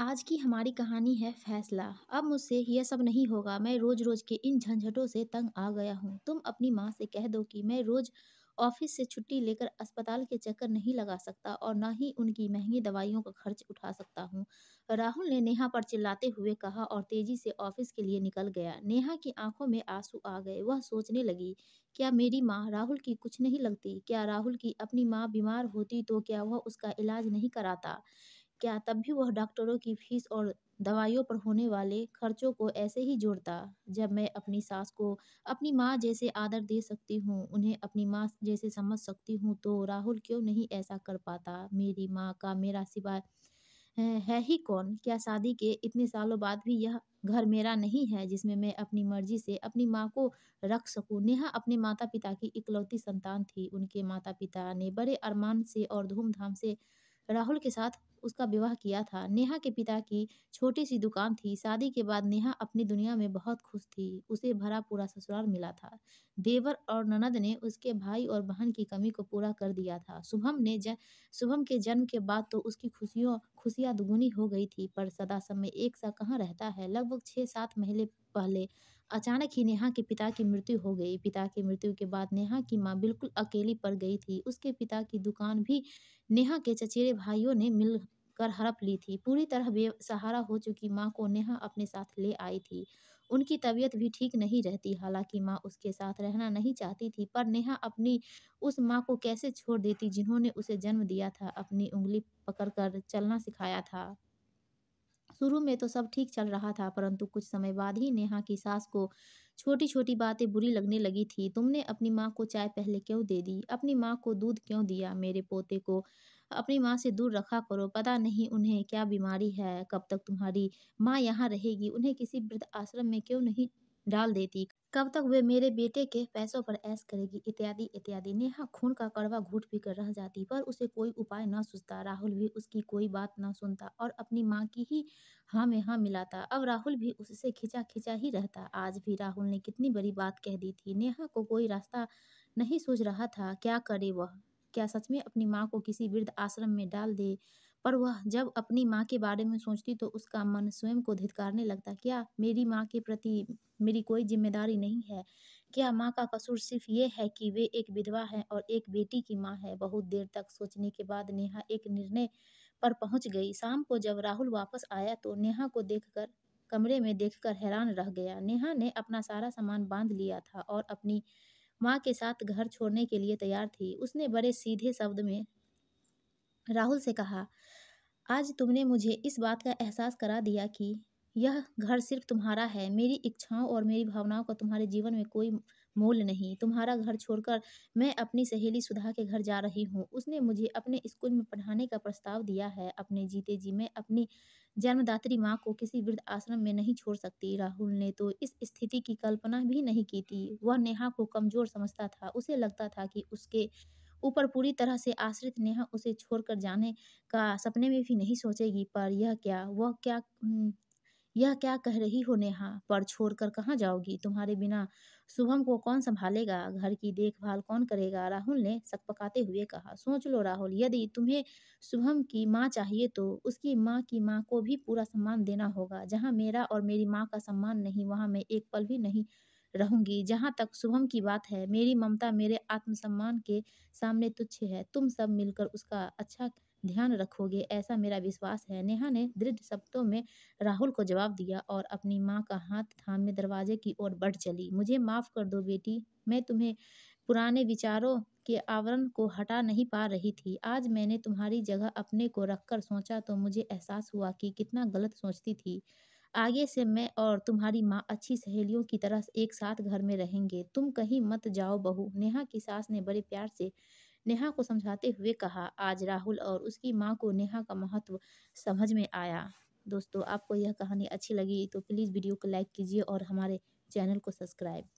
आज की हमारी कहानी है फैसला अब मुझसे यह सब नहीं होगा मैं रोज रोज के इन झंझटों से तंग आ गया हूँ तुम अपनी माँ से कह दो कि मैं रोज ऑफिस से छुट्टी लेकर अस्पताल के चक्कर नहीं लगा सकता और ना ही उनकी महंगी दवाइयों का खर्च उठा सकता हूँ राहुल ने नेहा पर चिल्लाते हुए कहा और तेजी से ऑफिस के लिए निकल गया नेहा की आंखों में आंसू आ गए वह सोचने लगी क्या मेरी माँ राहुल की कुछ नहीं लगती क्या राहुल की अपनी माँ बीमार होती तो क्या वह उसका इलाज नहीं कराता क्या तब भी वह डॉक्टरों की फीस और दवाइयों पर होने वाले खर्चों को ऐसे ही जोड़ता जब मैं अपनी सास को अपनी माँ जैसे आदर दे सकती हूँ उन्हें अपनी माँ जैसे समझ सकती हूँ तो राहुल क्यों नहीं ऐसा कर पाता मेरी माँ का मेरा सिवाय है ही कौन क्या शादी के इतने सालों बाद भी यह घर मेरा नहीं है जिसमें मैं अपनी मर्जी से अपनी माँ को रख सकूँ नेहा अपने माता पिता की इकलौती संतान थी उनके माता पिता ने बड़े अरमान से और धूमधाम से राहुल के साथ उसका विवाह किया था नेहा के पिता की छोटी सी दुकान थी शादी के बाद नेहा अपनी दुनिया में बहुत खुश थी उसे भरा पूरा ससुराल मिला था देवर और ननद ने उसके भाई और बहन की कमी को पूरा कर दिया था शुभम ने ज शुभम के जन्म के बाद तो उसकी खुशियों खुशियाँ दुगुनी हो गई थी पर सदा समय एक सा कहाँ रहता है लगभग छः सात महीने पहले अचानक ही नेहा के पिता की मृत्यु हो गई पिता की मृत्यु के बाद नेहा की माँ बिल्कुल अकेली पड़ गई थी उसके पिता की दुकान भी नेहा के चचेरे भाइयों ने मिल कर हड़प ली थी पूरी तरह बेसहारा हो चुकी माँ को नेहा अपने साथ ले आई थी उनकी तबीयत भी ठीक नहीं रहती हालांकि माँ उसके साथ रहना नहीं चाहती थी पर नेहा अपनी उस माँ को कैसे छोड़ देती जिन्होंने उसे जन्म दिया था अपनी उंगली पकड़कर चलना सिखाया था शुरू में तो सब ठीक चल रहा था परंतु कुछ समय बाद ही नेहा की सास को छोटी छोटी बातें बुरी लगने लगी थी तुमने अपनी माँ को चाय पहले क्यों दे दी अपनी माँ को दूध क्यों दिया मेरे पोते को अपनी माँ से दूर रखा करो पता नहीं उन्हें क्या बीमारी है कब तक तुम्हारी माँ यहाँ रहेगी उन्हें किसी वृद्ध आश्रम में क्यों नहीं डाल देती कब तक वे मेरे बेटे के पैसों पर ऐश करेगी इत्यादि इत्यादि नेहा खून का कड़वा घूट कर रह जाती पर उसे कोई उपाय न सूझता राहुल भी उसकी कोई बात न सुनता और अपनी माँ की ही हाँ में हाँ मिलाता अब राहुल भी उससे खिंचा खिंचा ही रहता आज भी राहुल ने कितनी बड़ी बात कह दी थी नेहा को कोई रास्ता नहीं सूझ रहा था क्या करे वह क्या सच में अपनी माँ को किसी वृद्ध आश्रम में डाल दे और वह जब अपनी माँ के बारे में सोचती तो उसका मन स्वयं को धितकारने लगता क्या मेरी माँ के प्रति मेरी कोई जिम्मेदारी नहीं है क्या माँ का कसूर सिर्फ ये है कि वे एक विधवा है और एक बेटी की माँ है बहुत देर तक सोचने के बाद नेहा एक निर्णय पर पहुंच गई शाम को जब राहुल वापस आया तो नेहा को देखकर कमरे में देखकर हैरान रह गया नेहा ने अपना सारा सामान बांध लिया था और अपनी माँ के साथ घर छोड़ने के लिए तैयार थी उसने बड़े सीधे शब्द में राहुल से कहा आज तुमने मुझे इस बात का एहसास करा दिया कि यह घर सिर्फ तुम्हारा है मेरी इच्छाओं और मेरी भावनाओं का तुम्हारे जीवन में कोई मोल नहीं तुम्हारा घर छोड़कर मैं अपनी सहेली सुधा के घर जा रही हूँ उसने मुझे अपने स्कूल में पढ़ाने का प्रस्ताव दिया है अपने जीते जी मैं अपनी जन्मदात्री माँ को किसी वृद्ध आश्रम में नहीं छोड़ सकती राहुल ने तो इस स्थिति की कल्पना भी नहीं की थी वह नेहा को कमज़ोर समझता था उसे लगता था कि उसके ऊपर पूरी तरह से आश्रित नेहा उसे छोड़कर जाने का सपने में भी नहीं सोचेगी पर यह क्या वह क्या यह क्या कह रही हो नेहा पर छोड़कर कहाँ जाओगी तुम्हारे बिना शुभम को कौन संभालेगा घर की देखभाल कौन करेगा राहुल ने सकपकाते हुए कहा सोच लो राहुल यदि तुम्हें शुभम की माँ चाहिए तो उसकी माँ की माँ को भी पूरा सम्मान देना होगा जहाँ मेरा और मेरी माँ का सम्मान नहीं वहाँ मैं एक पल भी नहीं रहूंगी जहां तक शुभम की बात है मेरी ममता मेरे आत्मसम्मान के सामने तुच्छ है तुम सब मिलकर उसका अच्छा ध्यान रखोगे ऐसा मेरा विश्वास है नेहा ने दृढ़ शब्दों में राहुल को जवाब दिया और अपनी माँ का हाथ थामे दरवाजे की ओर बढ़ चली मुझे माफ़ कर दो बेटी मैं तुम्हें पुराने विचारों के आवरण को हटा नहीं पा रही थी आज मैंने तुम्हारी जगह अपने को रखकर सोचा तो मुझे एहसास हुआ कि कितना गलत सोचती थी आगे से मैं और तुम्हारी माँ अच्छी सहेलियों की तरह एक साथ घर में रहेंगे तुम कहीं मत जाओ बहू नेहा की सास ने बड़े प्यार से नेहा को समझाते हुए कहा आज राहुल और उसकी माँ को नेहा का महत्व समझ में आया दोस्तों आपको यह कहानी अच्छी लगी तो प्लीज़ वीडियो को लाइक कीजिए और हमारे चैनल को सब्सक्राइब